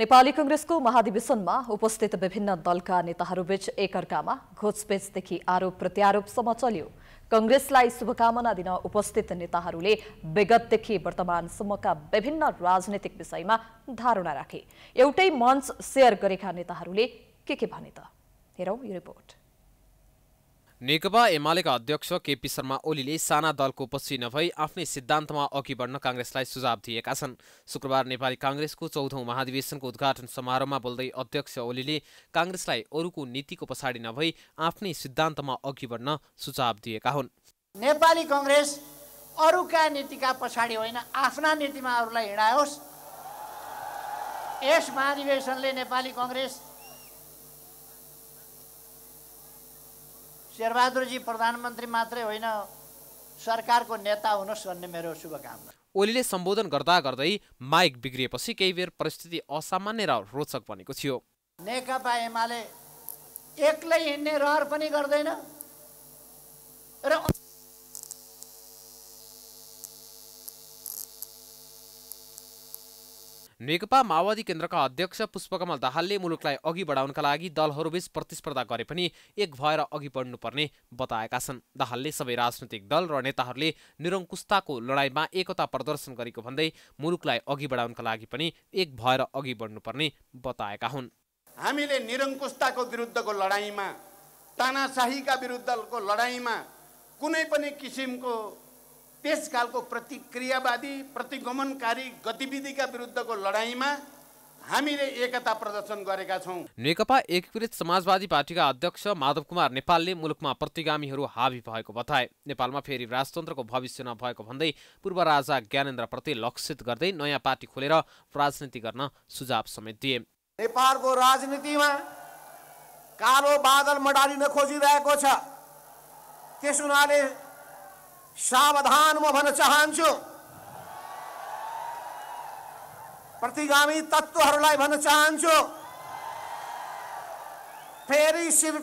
नेपाली कंग्रेसको महाधिवेशनमा उपस्थित विभिन्न दलका नेताहरूबीच एकअर्कामा घोचपेचदेखि आरोप प्रत्यारोपसम्म चल्यो कंग्रेसलाई शुभकामना दिन उपस्थित नेताहरूले विगतदेखि वर्तमानसम्मका विभिन्न राजनैतिक विषयमा धारणा राखे एउटै मञ्च सेयर गरेका नेताहरूले के के भने त हेरौँ यो रिपोर्ट नेकपा एमालेका अध्यक्ष केपी शर्मा ओलीले साना दलको पछि नभई आफ्नै सिद्धान्तमा अघि बढ्न काङ्ग्रेसलाई सुझाव दिएका छन् शुक्रबार नेपाली काङ्ग्रेसको चौधौँ महाधिवेशनको उद्घाटन समारोहमा बोल्दै अध्यक्ष ओलीले काङ्ग्रेसलाई अरूको नीतिको पछाडि नभई आफ्नै सिद्धान्तमा अघि बढ्न सुझाव दिएका हुन् नेपाली कङ्ग्रेस अरूका नीतिका पछाडि होइन आफ्ना नीतिमा अरूलाई हिँडाओस् यस महाधिवेशनले नेपाली कङ्ग्रेस शेरबहादुरजी प्रधानमन्त्री मात्रै होइन सरकारको नेता हुनुहोस् भन्ने मेरो शुभकामना ओलीले सम्बोधन गर्दा गर्दै माइक बिग्रिएपछि केही बेर परिस्थिति असामान्य र रोचक बनेको थियो नेकपा एमाले एक्लै हिँड्ने रहर पनि गर्दैन र नेकपा माओवादी केन्द्रका अध्यक्ष पुष्पकमल दाहालले मुलुकलाई अघि बढाउनका लागि दलहरूबीच प्रतिस्पर्धा गरे पनि एक भएर अघि बढ्नुपर्ने बताएका छन् दाहालले सबै राजनैतिक दल र नेताहरूले निरङ्कुशताको लडाईँमा एकता प्रदर्शन गरेको भन्दै मुलुकलाई अघि बढाउनका लागि पनि एक भएर अघि बढ्नुपर्ने बताएका हुन् हामीले निरङ्कुशताको विरुद्धको लडाइँमा तानाशाहीका विरुद्धको लडाइँमा कुनै पनि किसिमको त्यस कालको प्रतिक्रियावादी प्रतिगमनकारी गतिविधिका विरुद्धको लडाइँमा हामीले एकता प्रदर्शन गरेका छौँ नेकपा एकीकृत समाजवादी पार्टीका अध्यक्ष माधव कुमार नेपालले मुलुकमा प्रतिगामीहरू हावी भएको बताए नेपालमा फेरि राजतन्त्रको भविष्य नभएको भन्दै पूर्व राजा ज्ञानेन्द्रप्रति लक्षित गर्दै नयाँ पार्टी खोलेर राजनीति गर्न सुझाव समेत दिए नेपालको राजनीतिमा कालो बादल मडालिन खोजिरहेको छ त्यस हुनाले सावधान म भन्न चाहन्छु प्रतिगामी तत्त्वहरूलाई भन्न चाहन्छु फेरि शिव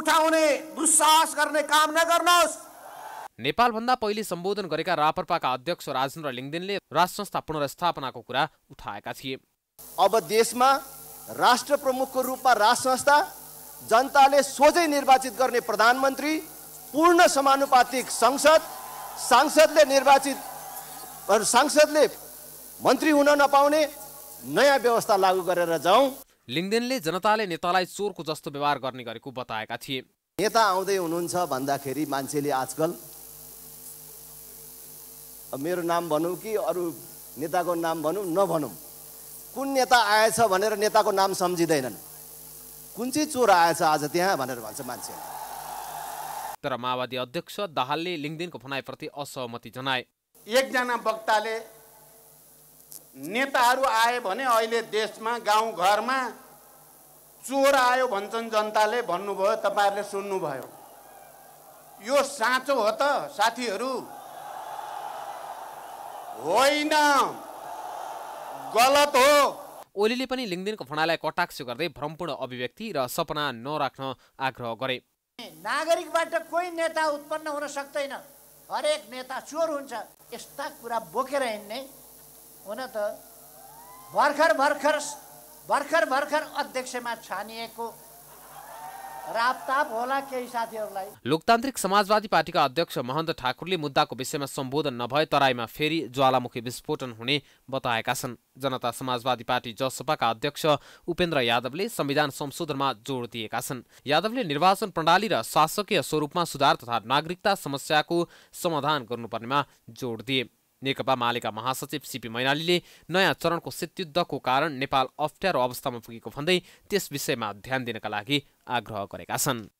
उठाउने दुस्साहस गर्ने काम नगर्नुहोस् नेपालभन्दा पहिले सम्बोधन गरेका रापरपाका अध्यक्ष राजेन्द्र लिङ्गदेनले राष्ट्र संस्था पुनर्स्थापनाको कुरा उठाएका थिए अब देशमा राष्ट्र प्रमुखको रूपमा राज संस्था जनताले सोझै निर्वाचित गर्ने प्रधानमन्त्री पूर्ण समानुपातिक संसद सांसदले निर्वाचित सांसदले मन्त्री हुन नपाउने नयाँ व्यवस्था लागू गरेर जाउँ लिङ्गदेनले जनताले नेतालाई चोरको जस्तो व्यवहार गर्ने गरेको बताएका थिए नेता आउँदै हुनुहुन्छ भन्दाखेरि मान्छेले आजकल मेरो नाम भनौँ कि अरू नेताको नाम भनौँ नभनौँ कुन नेता आएछ भनेर नेताको नाम सम्झिँदैनन् कुन चाहिँ चोर आएछ आज त्यहाँ भनेर भन्छ मान्छेहरू तर माओवादी अध्यक्ष दाहालले लिङ्गदिनको भनाइप्रति असहमति जनाए एकजना वक्ताले नेताहरू आए भने अहिले देशमा गाउँ घरमा चोर आयो भन्छन् जनताले भन्नुभयो तपाईँहरूले सुन्नुभयो यो साँचो हो त साथीहरू होइन गलत हो ओलीले पनि लिङ्गदिनको भनाइलाई कटाक्ष गर्दै भ्रमपूर्ण अभिव्यक्ति र सपना नराख्न आग्रह गरे नागरिकबाट कोही नेता उत्पन्न हुन सक्दैन हरेक नेता चोर हुन्छ यस्ता कुरा बोकेर हिँड्ने हुन त भर्खर भर्खर भर्खर भर्खर अध्यक्षमा छानिएको लोकतान्त्रिक समाजवादी पार्टीका अध्यक्ष महन्त ठाकुरले मुद्दाको विषयमा सम्बोधन नभए तराईमा फेरि ज्वालामुखी विस्फोटन हुने बताएका छन् जनता समाजवादी पार्टी जसपाका अध्यक्ष उपेन्द्र यादवले संविधान संशोधनमा जोड दिएका छन् यादवले निर्वाचन प्रणाली र शासकीय स्वरूपमा सुधार तथा नागरिकता समस्याको समाधान गर्नुपर्नेमा जोड दिए नेकपा मालेका महासचिव सिपी मैनालीले नयाँ चरणको शीतयुद्धको कारण नेपाल अप्ठ्यारो अवस्थामा पुगेको भन्दै त्यस विषयमा ध्यान दिनका लागि आग्रह गरेका छन्